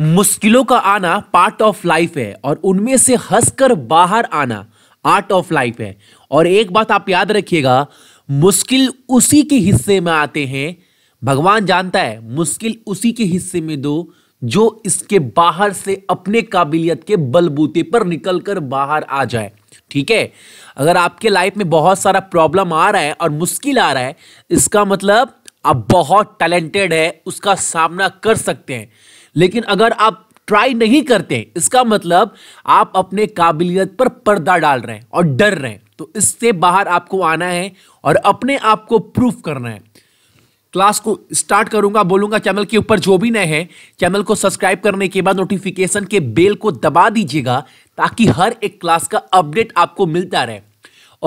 मुश्किलों का आना पार्ट ऑफ लाइफ है और उनमें से हंसकर बाहर आना आर्ट ऑफ लाइफ है और एक बात आप याद रखिएगा मुश्किल उसी के हिस्से में आते हैं भगवान जानता है मुश्किल उसी के हिस्से में दो जो इसके बाहर से अपने काबिलियत के बलबूते पर निकलकर बाहर आ जाए ठीक है अगर आपके लाइफ में बहुत सारा प्रॉब्लम आ रहा है और मुश्किल आ रहा है इसका मतलब आप बहुत टैलेंटेड है उसका सामना कर सकते हैं लेकिन अगर आप ट्राई नहीं करते इसका मतलब आप अपने काबिलियत पर पर्दा डाल रहे हैं और डर रहे हैं तो इससे बाहर आपको आना है और अपने आप को प्रूफ करना है क्लास को स्टार्ट करूंगा बोलूंगा चैनल के ऊपर जो भी नए हैं चैनल को सब्सक्राइब करने के बाद नोटिफिकेशन के बेल को दबा दीजिएगा ताकि हर एक क्लास का अपडेट आपको मिलता रहे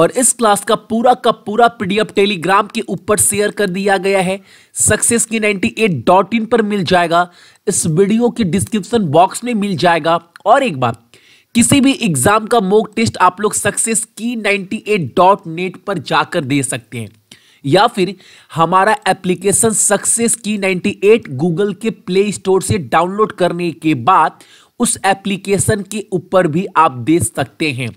और इस क्लास का पूरा का पूरा पीडीएफ टेलीग्राम के ऊपर शेयर कर दिया गया है सक्सेस की नाइन्टी एट डॉट इन पर मिल जाएगा इस वीडियो की डिस्क्रिप्शन बॉक्स में मिल जाएगा और एक बार किसी भी एग्जाम का मोक टेस्ट आप लोग सक्सेस की नाइनटी पर जाकर दे सकते हैं या फिर हमारा एप्लीकेशन सक्सेस की 98 गूगल के प्ले स्टोर से डाउनलोड करने के बाद उस एप्लीकेशन के ऊपर भी आप दे सकते हैं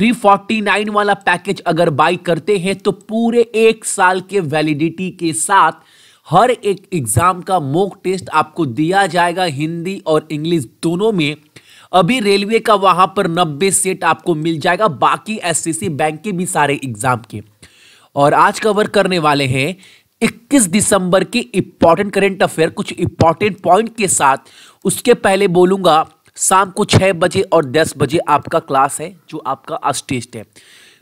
349 वाला पैकेज अगर बाई करते हैं तो पूरे एक साल के वैलिडिटी के साथ हर एक एग्ज़ाम का मोक टेस्ट आपको दिया जाएगा हिंदी और इंग्लिश दोनों में अभी रेलवे का वहां पर 90 सेट आपको मिल जाएगा बाकी एस बैंक के भी सारे एग्जाम के और आज कवर करने वाले हैं 21 दिसंबर के इम्पॉर्टेंट करेंट अफेयर कुछ इम्पॉर्टेंट पॉइंट के साथ उसके पहले बोलूँगा शाम को छः बजे और दस बजे आपका क्लास है जो आपका आज टेस्ट है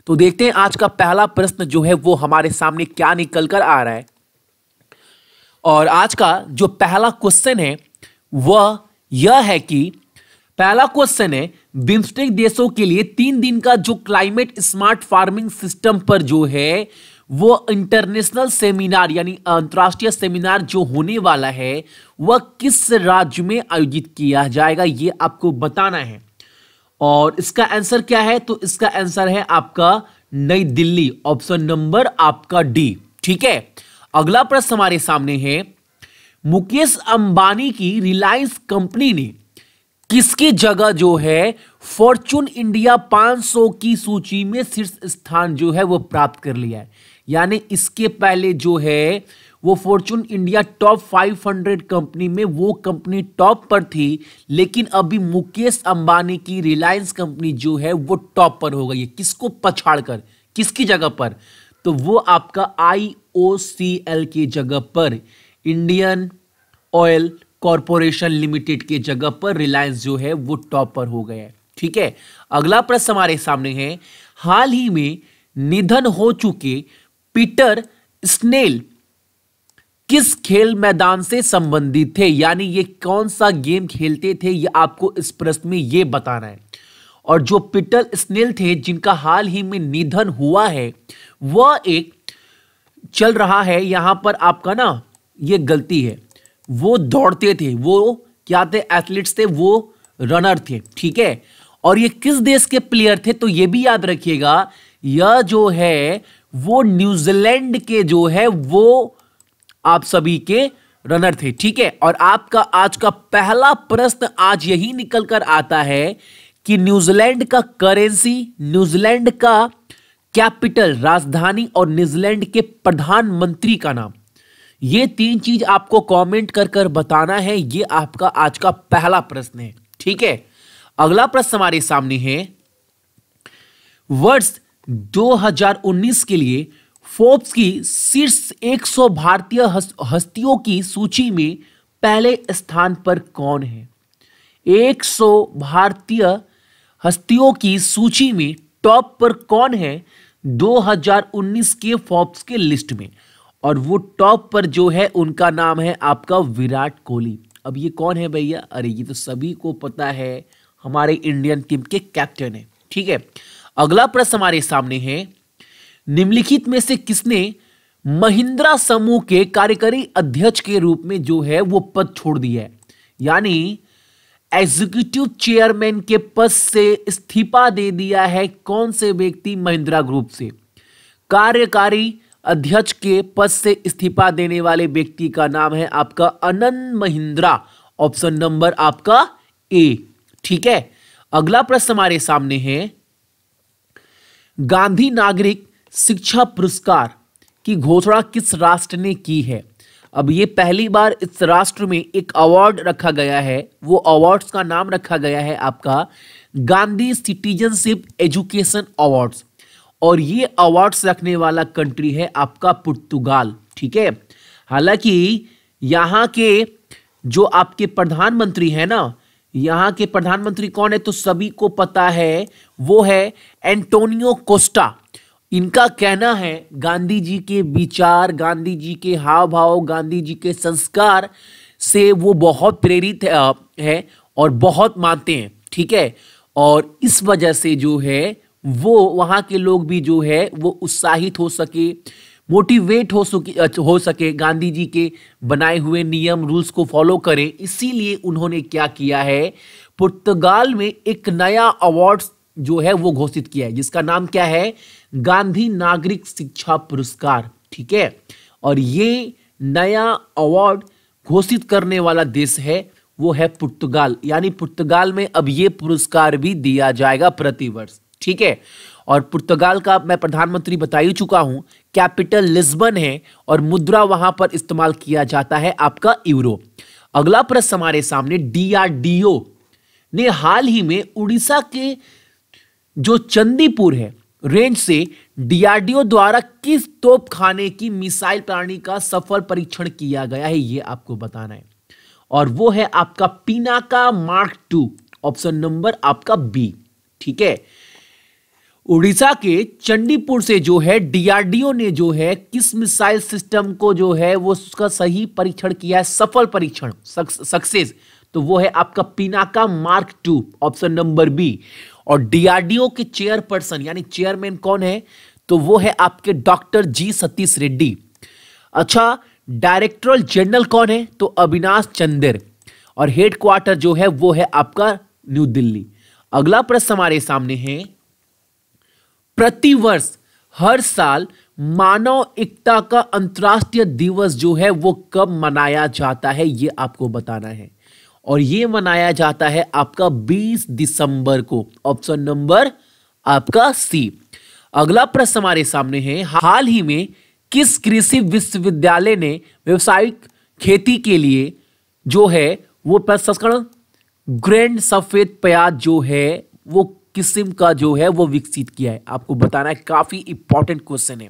तो देखते हैं आज का पहला प्रश्न जो है वो हमारे सामने क्या निकल कर आ रहा है और आज का जो पहला क्वेश्चन है वह यह है कि पहला क्वेश्चन है बिम्स्टेक देशों के लिए तीन दिन का जो क्लाइमेट स्मार्ट फार्मिंग सिस्टम पर जो है वो इंटरनेशनल सेमिनार यानी अंतर्राष्ट्रीय सेमिनार जो होने वाला है वह किस राज्य में आयोजित किया जाएगा ये आपको बताना है और इसका आंसर क्या है तो इसका आंसर है आपका नई दिल्ली ऑप्शन नंबर आपका डी ठीक है अगला प्रश्न हमारे सामने है मुकेश अंबानी की रिलायंस कंपनी ने किसकी जगह जो है फॉर्चून इंडिया 500 की सूची में शीर्ष स्थान जो है वो प्राप्त कर लिया है यानी इसके पहले जो है वो फॉर्चून इंडिया टॉप 500 कंपनी में वो कंपनी टॉप पर थी लेकिन अभी मुकेश अंबानी की रिलायंस कंपनी जो है वो टॉप पर हो गई है किसको पछाड़कर किसकी जगह पर तो वो आपका आई ओ सी एल के जगह पर इंडियन ऑयल कॉरपोरेशन लिमिटेड के जगह पर रिलायंस जो है वो टॉप पर हो गया है ठीक है अगला प्रश्न हमारे सामने है हाल ही में निधन हो चुके पीटर स्नेल किस खेल मैदान से संबंधित थे यानी ये कौन सा गेम खेलते थे ये आपको इस प्रश्न में ये बताना है और जो पिटल स्नेल थे जिनका हाल ही में निधन हुआ है वह एक चल रहा है यहाँ पर आपका ना ये गलती है वो दौड़ते थे वो क्या थे एथलीट्स थे वो रनर थे ठीक है और ये किस देश के प्लेयर थे तो ये भी याद रखिएगा यह जो है वो न्यूजीलैंड के जो है वो आप सभी के रनर थे ठीक है और आपका आज का पहला प्रश्न आज यही निकल कर आता है कि न्यूजीलैंड का करेंसी न्यूजीलैंड का कैपिटल राजधानी और न्यूजीलैंड के प्रधानमंत्री का नाम ये तीन चीज आपको कमेंट कर कर बताना है ये आपका आज का पहला प्रश्न है ठीक है अगला प्रश्न हमारे सामने है वर्ष 2019 के लिए फोर्ब्स की शीर्ष 100 भारतीय हस्तियों की सूची में पहले स्थान पर कौन है 100 भारतीय हस्तियों की सूची में टॉप पर कौन है 2019 के फॉर्ब्स के लिस्ट में और वो टॉप पर जो है उनका नाम है आपका विराट कोहली अब ये कौन है भैया अरे ये तो सभी को पता है हमारे इंडियन टीम के कैप्टन है ठीक है अगला प्रश्न हमारे सामने है निम्नलिखित में से किसने महिंद्रा समूह के कार्यकारी अध्यक्ष के रूप में जो है वो पद छोड़ दिया है यानी एग्जीक्यूटिव चेयरमैन के पद से इस्तीफा दे दिया है कौन से व्यक्ति महिंद्रा ग्रुप से कार्यकारी अध्यक्ष के पद से इस्तीफा देने वाले व्यक्ति का नाम है आपका अनंत महिंद्रा ऑप्शन नंबर आपका ए ठीक है अगला प्रश्न हमारे सामने है गांधी नागरिक शिक्षा पुरस्कार की घोषणा किस राष्ट्र ने की है अब ये पहली बार इस राष्ट्र में एक अवार्ड रखा गया है वो अवार्ड्स का नाम रखा गया है आपका गांधी सिटीजनशिप एजुकेशन अवार्ड्स और ये अवार्ड्स रखने वाला कंट्री है आपका पुर्तगाल ठीक है हालांकि यहाँ के जो आपके प्रधानमंत्री है ना यहाँ के प्रधानमंत्री कौन है तो सभी को पता है वो है एंटोनियो कोस्टा इनका कहना है गांधी जी के विचार गांधी जी के हाव भाव गांधी जी के संस्कार से वो बहुत प्रेरित है और बहुत मानते हैं ठीक है और इस वजह से जो है वो वहाँ के लोग भी जो है वो उत्साहित हो सके मोटिवेट हो सके हो सके गांधी जी के बनाए हुए नियम रूल्स को फॉलो करें इसीलिए उन्होंने क्या किया है पुर्तगाल में एक नया अवार्ड्स जो है वो घोषित किया है जिसका नाम क्या है गांधी नागरिक शिक्षा पुरस्कार ठीक है और ये नया अवार्ड घोषित करने वाला देश है वो है पुर्तगाल यानी पुर्तगाल में अब ये पुरस्कार भी दिया जाएगा प्रतिवर्ष ठीक है और पुर्तगाल का मैं प्रधानमंत्री बता ही चुका हूं कैपिटल लिस्बन है और मुद्रा वहां पर इस्तेमाल किया जाता है आपका यूरो अगला प्रश्न हमारे सामने डीआरडीओ ने हाल ही में उड़ीसा के जो चंदीपुर है रेंज से डीआरडीओ द्वारा किस खाने की मिसाइल प्रणाली का सफल परीक्षण किया गया है ये आपको बताना है और वो है आपका Pinaka mark two option number आपका बी ठीक है उड़ीसा के चंडीपुर से जो है डीआरडीओ ने जो है किस मिसाइल सिस्टम को जो है वो उसका सही परीक्षण किया है सफल परीक्षण सक्सेस तो वो है आपका Pinaka mark two option number B और डीआरडीओ के चेयरपर्सन यानी चेयरमैन कौन है तो वो है आपके डॉक्टर जी सतीश रेड्डी अच्छा डायरेक्टर जनरल कौन है तो अविनाश चंदेर और हेडक्वार्टर जो है वो है आपका न्यू दिल्ली अगला प्रश्न हमारे सामने है प्रतिवर्ष हर साल मानव एकता का अंतर्राष्ट्रीय दिवस जो है वो कब मनाया जाता है ये आपको बताना है और ये मनाया जाता है आपका 20 दिसंबर को ऑप्शन नंबर आपका सी अगला प्रश्न हमारे सामने है हाल ही में किस कृषि विश्वविद्यालय ने व्यवसायिक खेती के लिए जो है वो प्रसंस्करण ग्रैंड सफ़ेद प्याज जो है वो किस्म का जो है वो विकसित किया है आपको बताना है काफ़ी इंपॉर्टेंट क्वेश्चन है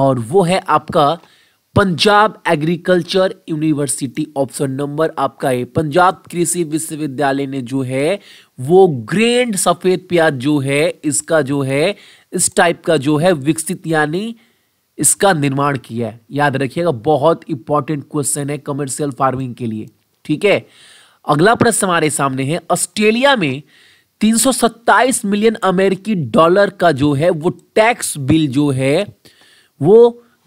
और वो है आपका Punjab agriculture university option number आपका है पंजाब कृषि विश्वविद्यालय ने जो है वो ग्रेंड सफेद प्याज जो है इसका जो है इस टाइप का जो है विकसित यानी इसका निर्माण किया है याद रखिएगा बहुत इंपॉर्टेंट क्वेश्चन है कमर्शियल फार्मिंग के लिए ठीक है अगला प्रश्न हमारे सामने है ऑस्ट्रेलिया में 327 मिलियन अमेरिकी डॉलर का जो है वो टैक्स बिल जो है वो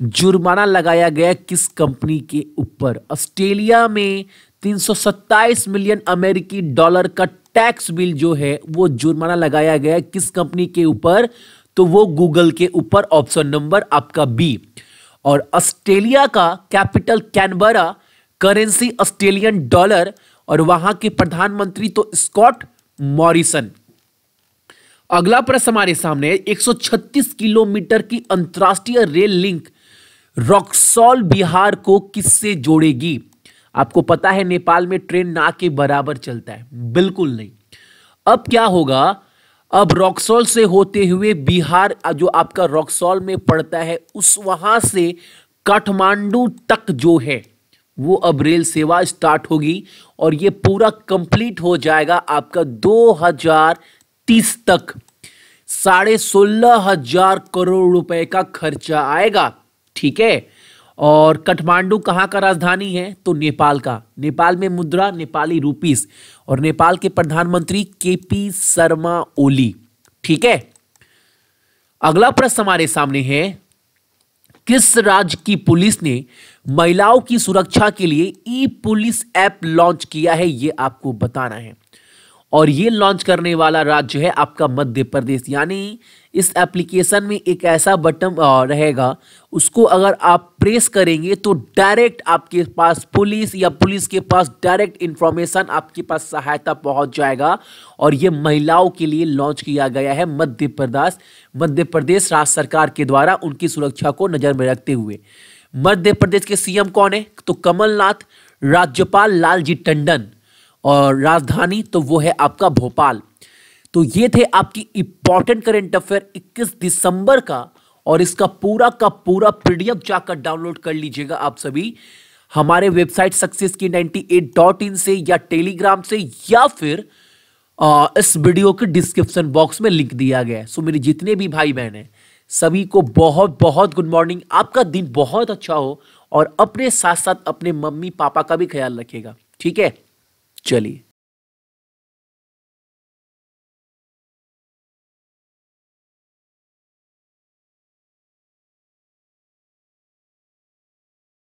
जुर्माना लगाया गया किस कंपनी के ऊपर ऑस्ट्रेलिया में 327 मिलियन अमेरिकी डॉलर का टैक्स बिल जो है वो जुर्माना लगाया गया किस कंपनी के ऊपर तो वो गूगल के ऊपर ऑप्शन नंबर आपका बी और ऑस्ट्रेलिया का capital Canberra currency Australian dollar और वहां के प्रधानमंत्री तो स्कॉट मॉरिसन अगला प्रश्न हमारे सामने 136 किलोमीटर की अंतर्राष्ट्रीय रेल लिंक रक्सौल बिहार को किससे जोड़ेगी आपको पता है नेपाल में ट्रेन ना के बराबर चलता है बिल्कुल नहीं अब क्या होगा अब रॉक्सॉल से होते हुए बिहार जो आपका रॉक्सॉल में पड़ता है उस वहां से काठमांडू तक जो है वो अब रेल सेवा स्टार्ट होगी और ये पूरा कंप्लीट हो जाएगा आपका 2030 तक साढ़े सोलह हजार करोड़ रुपए का खर्चा आएगा ठीक है और काठमांडू कहाँ का राजधानी है तो नेपाल का नेपाल में मुद्रा नेपाली रूपीस और नेपाल के प्रधानमंत्री के पी शर्मा ओली ठीक है अगला प्रश्न हमारे सामने है किस राज्य की पुलिस ने महिलाओं की सुरक्षा के लिए ई पुलिस ऐप लॉन्च किया है ये आपको बताना है और ये लॉन्च करने वाला राज्य है आपका मध्य प्रदेश यानी इस एप्लीकेशन में एक ऐसा बटन रहेगा उसको अगर आप प्रेस करेंगे तो डायरेक्ट आपके पास पुलिस या पुलिस के पास डायरेक्ट इन्फॉर्मेशन आपके पास सहायता पहुंच जाएगा और ये महिलाओं के लिए लॉन्च किया गया है मध्य प्रदेश मध्य प्रदेश राज्य सरकार के द्वारा उनकी सुरक्षा को नज़र में रखते हुए मध्य प्रदेश के सीएम कौन है तो कमलनाथ राज्यपाल लालजी टंडन और राजधानी तो वो है आपका भोपाल तो ये थे आपकी इंपॉर्टेंट करंट अफेयर 21 दिसंबर का और इसका पूरा का पूरा पीडीएफ जाकर डाउनलोड कर लीजिएगा आप सभी हमारे वेबसाइट सक्सेस की नाइनटी एट डॉट इन से या टेलीग्राम से या फिर आ, इस वीडियो के डिस्क्रिप्शन बॉक्स में लिंक दिया गया है सो मेरे जितने भी भाई बहन हैं सभी को बहुत बहुत गुड मॉर्निंग आपका दिन बहुत अच्छा हो और अपने साथ साथ अपने मम्मी पापा का भी ख्याल रखेगा ठीक है चलिए